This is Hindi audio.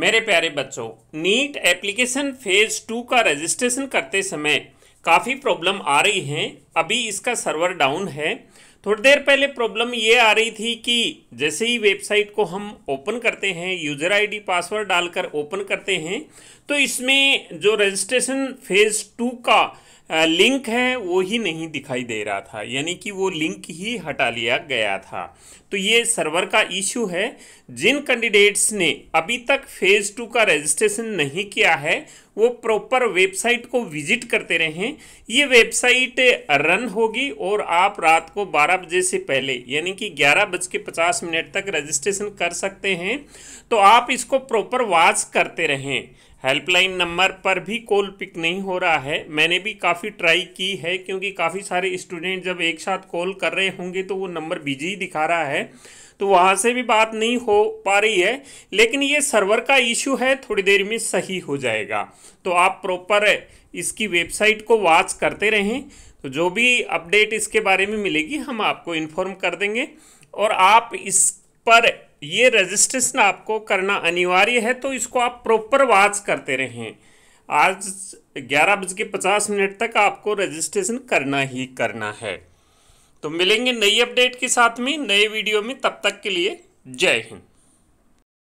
मेरे प्यारे बच्चों नीट एप्लीकेशन फेज़ टू का रजिस्ट्रेशन करते समय काफ़ी प्रॉब्लम आ रही हैं अभी इसका सर्वर डाउन है थोड़ी देर पहले प्रॉब्लम ये आ रही थी कि जैसे ही वेबसाइट को हम ओपन करते हैं यूज़र आईडी पासवर्ड डालकर ओपन करते हैं तो इसमें जो रजिस्ट्रेशन फेज़ टू का लिंक है वो ही नहीं दिखाई दे रहा था यानी कि वो लिंक ही हटा लिया गया था तो ये सर्वर का इशू है जिन कैंडिडेट्स ने अभी तक फेज़ टू का रजिस्ट्रेशन नहीं किया है वो प्रॉपर वेबसाइट को विजिट करते रहें ये वेबसाइट रन होगी और आप रात को 12 बजे से पहले यानी कि ग्यारह बज के पचास मिनट तक रजिस्ट्रेशन कर सकते हैं तो आप इसको प्रॉपर वॉच करते रहें हेल्पलाइन नंबर पर भी कॉल पिक नहीं हो रहा है मैंने भी काफ़ी ट्राई की है क्योंकि काफ़ी सारे स्टूडेंट जब एक साथ कॉल कर रहे होंगे तो वो नंबर बिजी दिखा रहा है तो वहाँ से भी बात नहीं हो पा रही है लेकिन ये सर्वर का इशू है थोड़ी देर में सही हो जाएगा तो आप प्रॉपर इसकी वेबसाइट को वॉच करते रहें तो जो भी अपडेट इसके बारे में मिलेगी हम आपको इन्फॉर्म कर देंगे और आप इस पर ये रजिस्ट्रेशन आपको करना अनिवार्य है तो इसको आप प्रॉपर वाच करते रहें आज ग्यारह बज के पचास मिनट तक आपको रजिस्ट्रेशन करना ही करना है तो मिलेंगे नई अपडेट के साथ में नए वीडियो में तब तक के लिए जय हिंद